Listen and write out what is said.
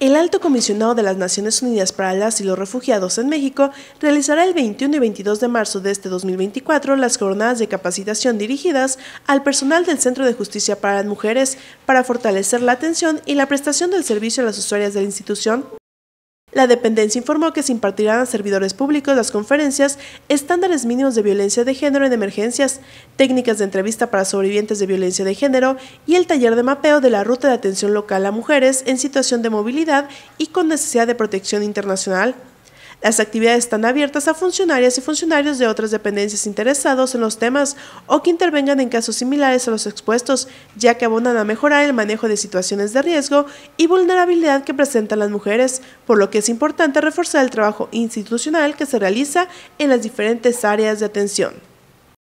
El alto comisionado de las Naciones Unidas para las y los refugiados en México realizará el 21 y 22 de marzo de este 2024 las jornadas de capacitación dirigidas al personal del Centro de Justicia para las Mujeres para fortalecer la atención y la prestación del servicio a las usuarias de la institución la dependencia informó que se impartirán a servidores públicos las conferencias Estándares mínimos de violencia de género en emergencias, técnicas de entrevista para sobrevivientes de violencia de género y el taller de mapeo de la ruta de atención local a mujeres en situación de movilidad y con necesidad de protección internacional. Las actividades están abiertas a funcionarias y funcionarios de otras dependencias interesados en los temas o que intervengan en casos similares a los expuestos, ya que abonan a mejorar el manejo de situaciones de riesgo y vulnerabilidad que presentan las mujeres, por lo que es importante reforzar el trabajo institucional que se realiza en las diferentes áreas de atención.